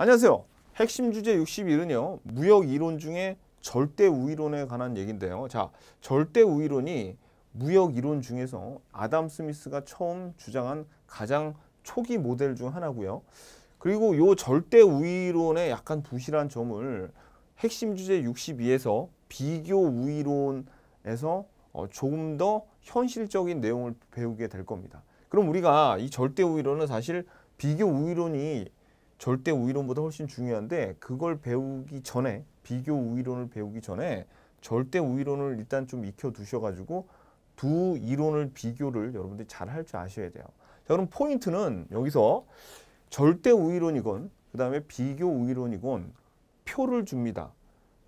안녕하세요. 핵심 주제 61은요. 무역 이론 중에 절대 우위론에 관한 얘긴데요. 자, 절대 우위론이 무역 이론 중에서 아담 스미스가 처음 주장한 가장 초기 모델 중 하나고요. 그리고 요 절대 우위론의 약간 부실한 점을 핵심 주제 62에서 비교 우위론에서 어, 조금 더 현실적인 내용을 배우게 될 겁니다. 그럼 우리가 이 절대 우위론은 사실 비교 우위론이 절대 우위론보다 훨씬 중요한데 그걸 배우기 전에 비교 우위론을 배우기 전에 절대 우위론을 일단 좀 익혀 두셔가지고 두 이론을 비교를 여러분들이 잘 할 줄 아셔야 돼요. 자 그럼 포인트는 여기서 절대 우위론이건 그 다음에 비교 우위론이건 표를 줍니다.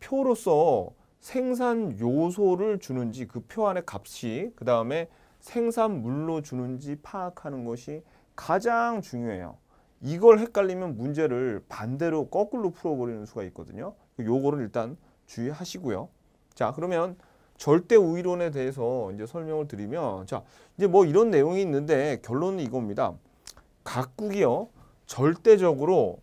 표로서 생산 요소를 주는지 그 표안에 값이 그 다음에 생산물로 주는지 파악하는 것이 가장 중요해요. 이걸 헷갈리면 문제를 반대로 거꾸로 풀어버리는 수가 있거든요. 요거를 일단 주의하시고요. 자 그러면 절대 우위론에 대해서 이제 설명을 드리면 자 이제 뭐 이런 내용이 있는데 결론은 이겁니다. 각국이요 절대적으로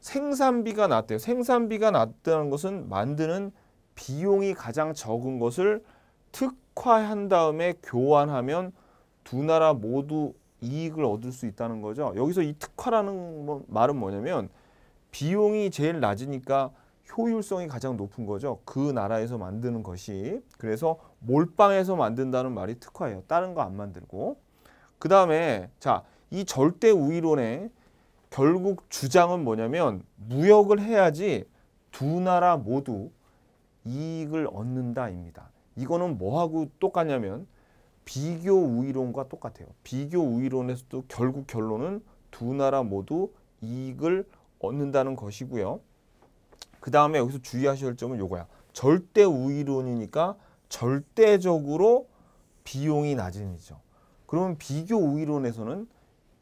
생산비가 낮대요. 생산비가 낮다는 것은 만드는 비용이 가장 적은 것을 특화한 다음에 교환하면 두 나라 모두 이익을 얻을 수 있다는 거죠. 여기서 이 특화라는 뭐 말은 뭐냐면 비용이 제일 낮으니까 효율성이 가장 높은 거죠. 그 나라에서 만드는 것이. 그래서 몰빵해서 만든다는 말이 특화예요. 다른 거 안 만들고. 그 다음에 자, 이 절대 우위론의 결국 주장은 뭐냐면 무역을 해야지 두 나라 모두 이익을 얻는다입니다. 이거는 뭐하고 똑같냐면 비교 우위론과 똑같아요. 비교 우위론에서도 결국 결론은 두 나라 모두 이익을 얻는다는 것이고요. 그 다음에 여기서 주의하셔야 할 점은 요거야. 절대 우위론이니까 절대적으로 비용이 낮은이죠. 그러면 비교 우위론에서는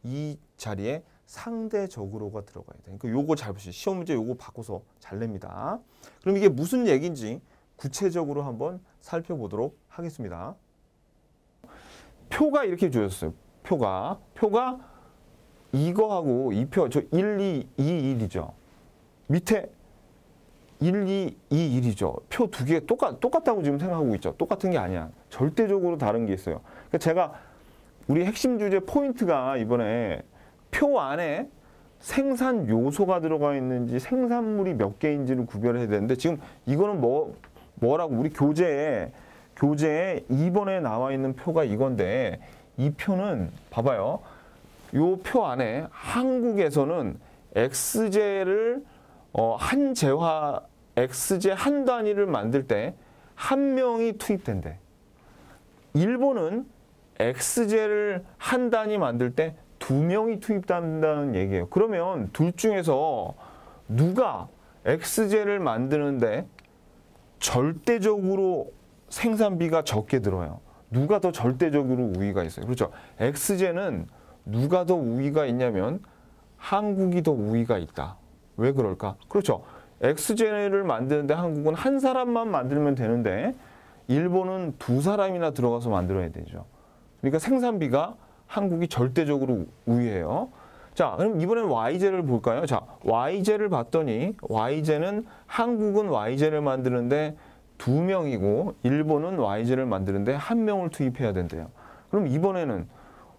이 자리에 상대적으로가 들어가야 돼. 그러니까 요거 잘 보시죠. 시험 문제 요거 바꿔서 잘 냅니다. 그럼 이게 무슨 얘기인지 구체적으로 한번 살펴보도록 하겠습니다. 표가 이렇게 주어졌어요. 표가. 표가 이거하고 이 표, 저 1, 2, 2, 1이죠. 밑에 1, 2, 2, 1이죠. 표 두 개 똑같, 똑같다고 지금 생각하고 있죠. 똑같은 게 아니야. 절대적으로 다른 게 있어요. 그러니까 제가 우리 핵심 주제 포인트가 이번에 표 안에 생산 요소가 들어가 있는지 생산물이 몇 개인지를 구별해야 되는데 지금 이거는 뭐, 뭐라고 우리 교재에 교재에 2번에 나와 있는 표가 이건데 이 표는 봐봐요. 요표 안에 한국에서는 x제를 어, 한 제화 x제 한 단위를 만들 때 한 명이 투입된대. 일본은 x제를 한 단위 만들 때 두 명이 투입된다는 얘기예요. 그러면 둘 중에서 누가 x제를 만드는데 절대적으로 생산비가 적게 들어요. 누가 더 절대적으로 우위가 있어요. 그렇죠. x 스제는 누가 더 우위가 있냐면 한국이 더 우위가 있다. 왜 그럴까? 그렇죠. x 스제를 만드는데 한국은 한 사람만 만들면 되는데 일본은 두 사람이나 들어가서 만들어야 되죠. 그러니까 생산비가 한국이 절대적으로 우위해요. 자, 그럼 이번엔 YJ를 볼까요? 자, YJ를 봤더니 YJ는 한국은 YJ를 만드는데 두 명이고 일본은 yz를 만드는데 한 명을 투입해야 된대요. 그럼 이번에는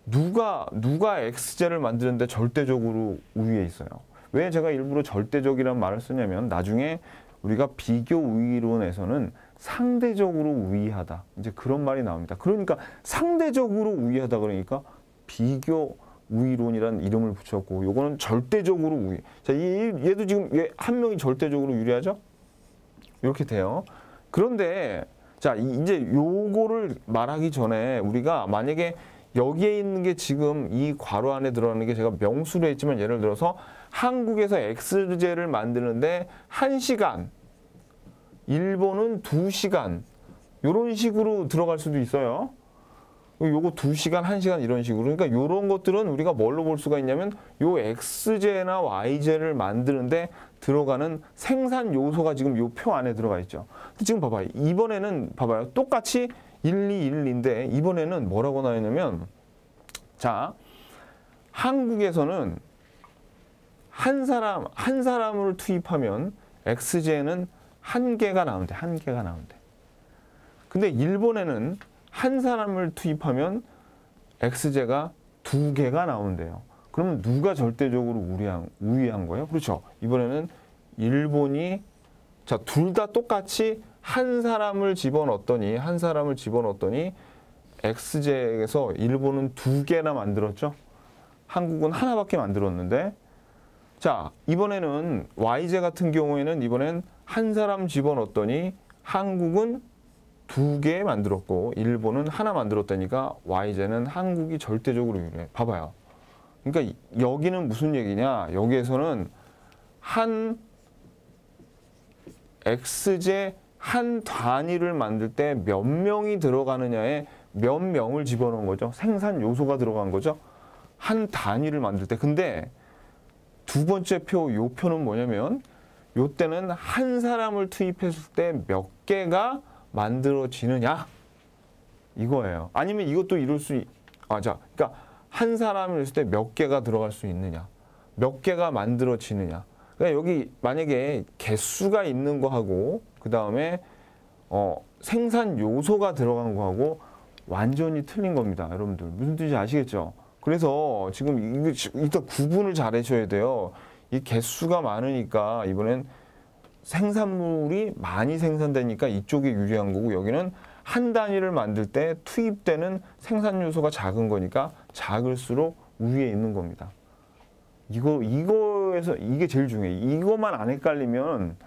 누가 누가 x제를 만드는데 절대적으로 우위에 있어요. 왜 제가 일부러 절대적이라는 말을 쓰냐면 나중에 우리가 비교 우위론에서는 상대적으로 우위하다. 이제 그런 말이 나옵니다. 그러니까 상대적으로 우위하다 그러니까 비교 우위론이란 이름을 붙였고 요거는 절대적으로 우위. 자, 얘도 지금 얘한 명이 절대적으로 유리하죠? 이렇게 돼요. 그런데 자 이제 요거를 말하기 전에 우리가 만약에 여기에 있는 게 지금 이 괄호 안에 들어가는 게 제가 명수로 했지만 예를 들어서 한국에서 엑스제를 만드는데 1시간, 일본은 2시간 이런 식으로 들어갈 수도 있어요. 요거 2시간, 1시간 이런 식으로 그러니까 요런 것들은 우리가 뭘로 볼 수가 있냐면 요 엑스제나 y 제를 만드는데 들어가는 생산 요소가 지금 요 표 안에 들어가 있죠. 지금 봐봐요. 이번에는 봐봐요. 똑같이 1, 2, 1인데 이번에는 뭐라고 나있냐면 자, 한국에서는 한 사람 한 사람을 투입하면 엑스는한 개가 나온대. 한 개가 나온대. 근데 일본에는 한 사람을 투입하면 엑스가두 개가 나온대요. 그럼 누가 절대적으로 우리한, 우위한 거예요? 그렇죠. 이번에는 일본이 자, 둘 다 똑같이 한 사람을 집어넣었더니 한 사람을 집어넣었더니 엑제에서 일본은 두 개나 만들었죠. 한국은 하나밖에 만들었는데 자, 이번에는 Y제 같은 경우에는 이번엔 한 사람 집어넣었더니 한국은 두 개 만들었고 일본은 하나 만들었다니까 Y제는 한국이 절대적으로 유리해. 봐봐요. 그러니까 여기는 무슨 얘기냐? 여기에서는 한 x제 한 단위를 만들 때 몇 명이 들어가느냐에 몇 명을 집어넣은 거죠. 생산 요소가 들어간 거죠. 한 단위를 만들 때. 근데 두 번째 표, 요 표는 뭐냐면 요 때는 한 사람을 투입했을 때 몇 개가 만들어지느냐 이거예요. 아니면 이것도 이룰 수, 아, 자, 그러니까 한 사람을 했을 때 몇 개가 들어갈 수 있느냐 몇 개가 만들어지느냐 그러니까 여기 만약에 개수가 있는 거하고 그 다음에 어, 생산 요소가 들어간 거하고 완전히 틀린 겁니다 여러분들 무슨 뜻인지 아시겠죠 그래서 지금 이거 일단 구분을 잘 해줘야 돼요 이 개수가 많으니까 이번엔 생산물이 많이 생산되니까 이쪽이 유리한 거고 여기는 한 단위를 만들 때 투입되는 생산 요소가 작은 거니까 작을수록 위에 있는 겁니다. 이거 이거에서 이게 제일 중요해. 이것만 안 헷갈리면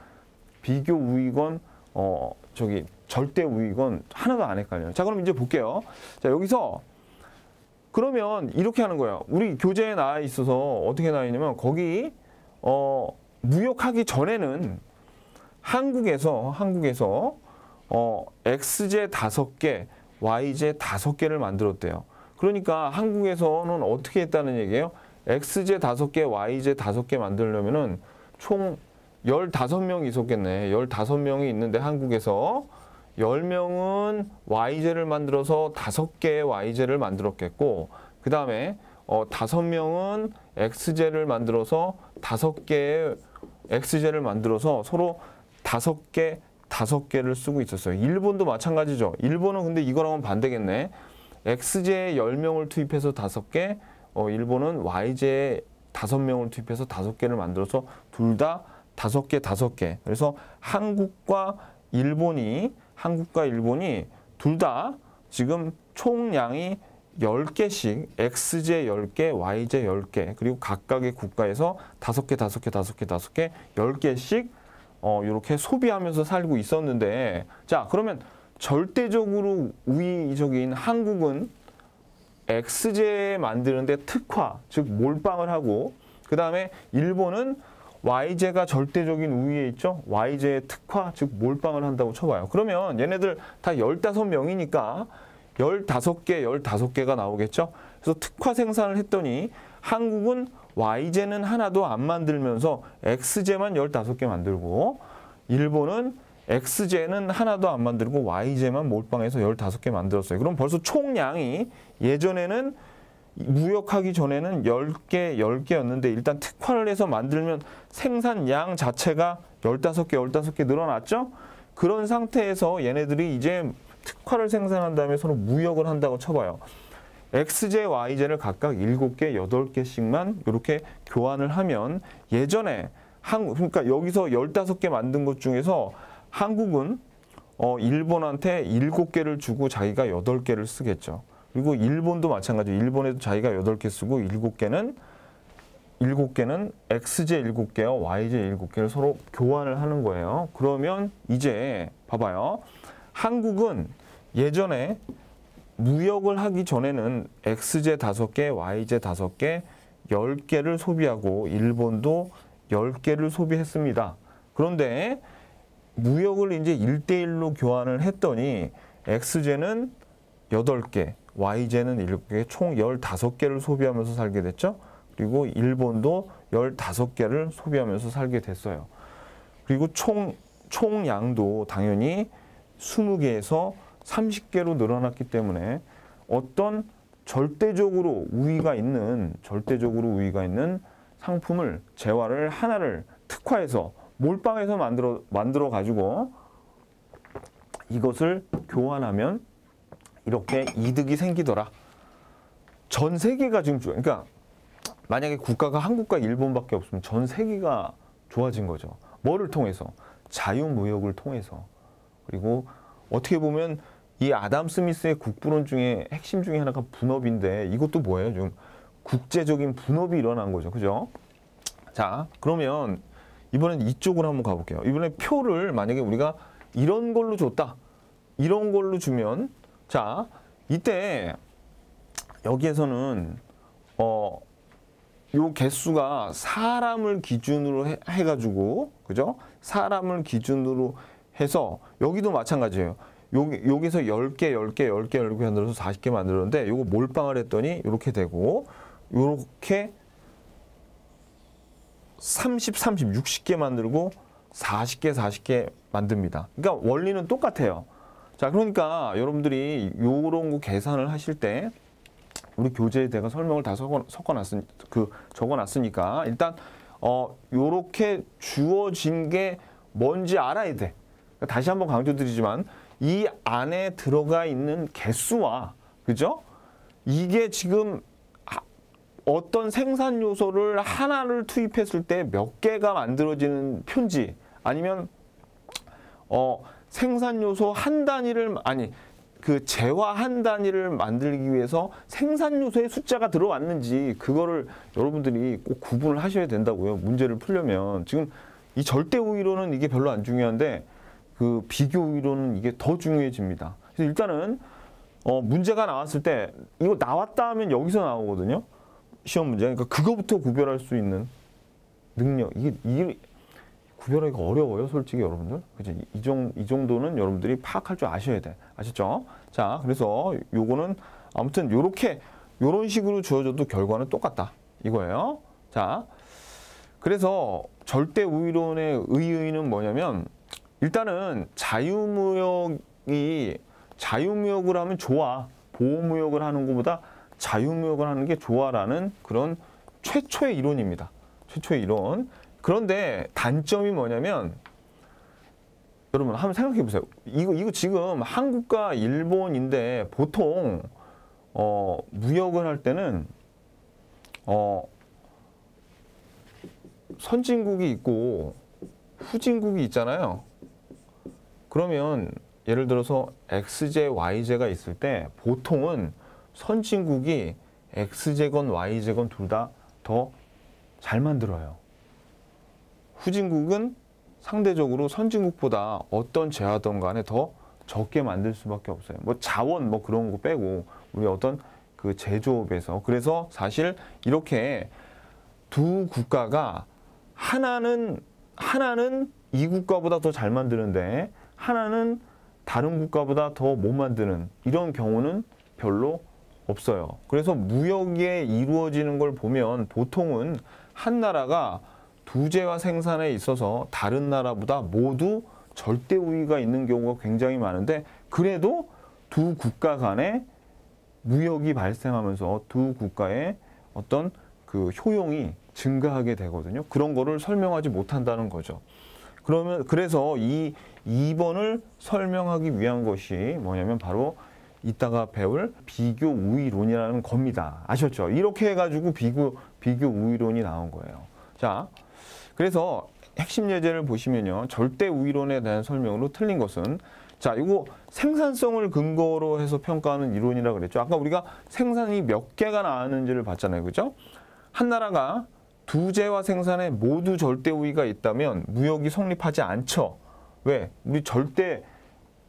비교 우익은 어 저기 절대 우익은 하나도 안 헷갈려요. 자 그럼 이제 볼게요. 자 여기서 그러면 이렇게 하는 거야. 우리 교재에 나와 있어서 어떻게 나와 있냐면 거기 어 무역하기 전에는 한국에서 한국에서 어, X제 다섯 개, Y제 다섯 개를 만들었대요. 그러니까 한국에서는 어떻게 했다는 얘기예요? X제 다섯 개 Y제 다섯 개 만들려면은 총열다 명이 있었겠네. 열다 명이 있는데 한국에서 열명은 Y제를 만들어서 다섯 개의 Y제를 만들었겠고 그 다음에 어, 다섯 명은 X제를 만들어서 다섯 개의 X제를 만들어서 서로 다섯 개 다섯 개를 쓰고 있었어요. 일본도 마찬가지죠. 일본은 근데 이거랑은 반대겠네. x 스제에 10명을 투입해서 5개, 어, 일본은 Y제에 5명을 투입해서 5개를 만들어서 둘 다 5개, 5개. 그래서 한국과 일본이, 한국과 일본이 둘 다 지금 총량이 10개씩 X제 10개, Y제 10개 그리고 각각의 국가에서 5개, 5개, 5개, 5개, 10개씩 어, 이렇게 소비하면서 살고 있었는데 자 그러면 절대적으로 우위적인 한국은 XJ 만드는데 특화, 즉 몰빵을 하고 그 다음에 일본은 YJ가 절대적인 우위에 있죠. YJ의 특화, 즉 몰빵을 한다고 쳐봐요. 그러면 얘네들 다 15명이니까 15개, 15개가 나오겠죠. 그래서 특화 생산을 했더니 한국은 YJ는 하나도 안 만들면서 XJ만 15개 만들고 일본은 x j 는 하나도 안 만들고 y j 만 몰빵해서 15개 만들었어요. 그럼 벌써 총량이 예전에는 무역하기 전에는 10개, 10개였는데 일단 특화를 해서 만들면 생산량 자체가 15개, 15개 늘어났죠? 그런 상태에서 얘네들이 이제 특화를 생산한 다음에 서로 무역을 한다고 쳐봐요. XJ, YJ를 각각 7개, 8개씩만 이렇게 교환을 하면 예전에 한, 그러니까 여기서 15개 만든 것 중에서 한국은 어, 일본한테 7 개를 주고 자기가 8 개를 쓰겠죠. 그리고 일본도 마찬가지. 로 일본에도 자기가 8개 쓰고 7 개는 일 개는 x j 7 개와 y j 7 개를 서로 교환을 하는 거예요. 그러면 이제 봐봐요. 한국은 예전에 무역을 하기 전에는 x j 5 개, y j 5개, 1 0 개를 소비하고 일본도 1 0 개를 소비했습니다. 그런데 무역을 이제 일대일로 교환을 했더니 X제는 8개 Y제는 일곱 개총 1 5 개를 소비하면서 살게 됐죠. 그리고 일본도 열다 개를 소비하면서 살게 됐어요. 그리고 총, 총량도 당연히 스무 개에서 삼십 개로 늘어났기 때문에 어떤 절대적으로 우위가 있는 절대적으로 우위가 있는 상품을 재화를 하나를 특화해서 몰빵해서 만들어 만들어 가지고 이것을 교환하면 이렇게 이득이 생기더라. 전 세계가 지금 좋아. 그러니까 만약에 국가가 한국과 일본밖에 없으면 전 세계가 좋아진 거죠. 뭐를 통해서? 자유무역을 통해서. 그리고 어떻게 보면 이 아담 스미스의 국부론 중에 핵심 중에 하나가 분업인데 이것도 뭐예요? 좀 국제적인 분업이 일어난 거죠. 그죠? 자, 그러면 이번엔 이쪽으로 한번 가볼게요. 이번에 표를 만약에 우리가 이런 걸로 줬다. 이런 걸로 주면 자 이때 여기에서는 어 요 개수가 사람을 기준으로 해, 해가지고 그죠? 사람을 기준으로 해서 여기도 마찬가지예요. 여기, 여기서 10개, 10개, 10개, 10개 만들어서 40개 만들었는데 요거 몰빵을 했더니 이렇게 되고 이렇게 30, 30, 60개 만들고 40개, 40개 만듭니다. 그러니까 원리는 똑같아요. 자, 그러니까 여러분들이 요런 거 계산을 하실 때 우리 교재에 제가 설명을 다 섞어, 섞어놨으니, 그, 적어놨으니까 일단, 어, 요렇게 주어진 게 뭔지 알아야 돼. 그러니까 다시 한번 강조드리지만 이 안에 들어가 있는 개수와, 그죠? 이게 지금 어떤 생산 요소를 하나를 투입했을 때 몇 개가 만들어지는 편지 아니면 어, 생산 요소 한 단위를 아니 그 재화 한 단위를 만들기 위해서 생산 요소의 숫자가 들어왔는지 그거를 여러분들이 꼭 구분을 하셔야 된다고요. 문제를 풀려면 지금 이 절대 우위로는 이게 별로 안 중요한데 그 비교 우위로는 이게 더 중요해집니다. 그래서 일단은 어 문제가 나왔을 때 이거 나왔다 하면 여기서 나오거든요. 시험 문제. 그러니까 그거부터 구별할 수 있는 능력. 이게, 이 구별하기가 어려워요, 솔직히 여러분들. 그지? 이, 정, 이 정도는 여러분들이 파악할 줄 아셔야 돼. 아셨죠 자, 그래서 요거는 아무튼 요렇게, 요런 식으로 주어져도 결과는 똑같다. 이거예요. 자, 그래서 절대 우위론의 의의는 뭐냐면 일단은 자유무역이 자유무역을 하면 좋아. 보호무역을 하는 것보다 자유무역을 하는 게 좋아라는 그런 최초의 이론입니다. 최초의 이론. 그런데 단점이 뭐냐면 여러분 한번 생각해 보세요. 이거 이거 지금 한국과 일본인데 보통 어, 무역을 할 때는 어, 선진국이 있고 후진국이 있잖아요. 그러면 예를 들어서 XJ, YJ가 있을 때 보통은 선진국이 X제건 Y제건 둘 다 더 잘 만들어요. 후진국은 상대적으로 선진국보다 어떤 제화든 간에 더 적게 만들 수밖에 없어요. 뭐 자원 뭐 그런 거 빼고 우리 어떤 그 제조업에서 그래서 사실 이렇게 두 국가가 하나는 하나는 이 국가보다 더 잘 만드는데 하나는 다른 국가보다 더 못 만드는 이런 경우는 별로 없어요. 그래서 무역에 이루어지는 걸 보면 보통은 한 나라가 부재와 생산에 있어서 다른 나라보다 모두 절대 우위가 있는 경우가 굉장히 많은데 그래도 두 국가 간에 무역이 발생하면서 두 국가의 어떤 그 효용이 증가하게 되거든요. 그런 거를 설명하지 못한다는 거죠. 그러면 그래서 이 2번을 설명하기 위한 것이 뭐냐면 바로 이따가 배울 비교 우위론이라는 겁니다. 아셨죠? 이렇게 해가지고 비교, 비교 우위론이 나온 거예요. 자, 그래서 핵심 예제를 보시면요. 절대 우위론에 대한 설명으로 틀린 것은 자, 이거 생산성을 근거로 해서 평가하는 이론이라 그랬죠. 아까 우리가 생산이 몇 개가 나왔는지를 봤잖아요. 그죠? 한 나라가 두제와 생산에 모두 절대 우위가 있다면 무역이 성립하지 않죠. 왜? 우리 절대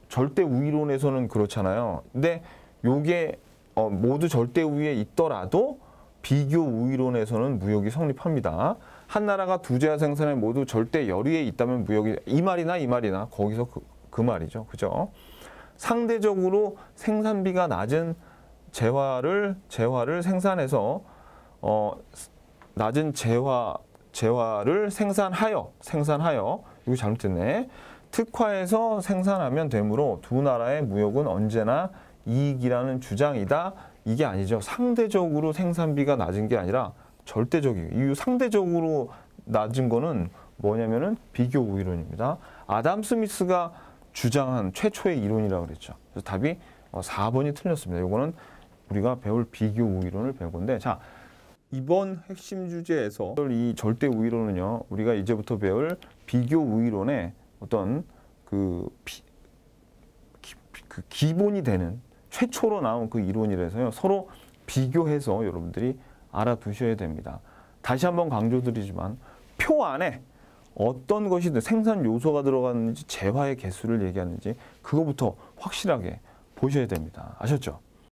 절대 우위론에서는 그렇잖아요. 근데 요게 어, 모두 절대 우위에 있더라도 비교 우위론에서는 무역이 성립합니다. 한 나라가 두 재화 생산에 모두 절대 열의에 있다면 무역이 이 말이나 이 말이나 거기서 그, 그 말이죠. 그죠? 상대적으로 생산비가 낮은 재화를 재화를 생산해서 어 낮은 재화 재화를 생산하여 생산하여 이거 잘못됐네. 특화해서 생산하면 되므로 두 나라의 무역은 언제나 이익이라는 주장이다. 이게 아니죠. 상대적으로 생산비가 낮은 게 아니라 절대적이에요. 이 상대적으로 낮은 거는 뭐냐면은 비교 우위론입니다. 아담 스미스가 주장한 최초의 이론이라고 그랬죠. 그래서 답이 4번이 어, 틀렸습니다. 이거는 우리가 배울 비교 우위론을 배운 건데 자 이번 핵심 주제에서 이 절대 우위론은요 우리가 이제부터 배울 비교 우위론의 어떤 그, 피, 기, 그 기본이 되는 최초로 나온 그 이론이라서요. 서로 비교해서 여러분들이 알아두셔야 됩니다. 다시 한번 강조드리지만 표 안에 어떤 것이든 생산 요소가 들어갔는지 재화의 개수를 얘기하는지 그거부터 확실하게 보셔야 됩니다. 아셨죠?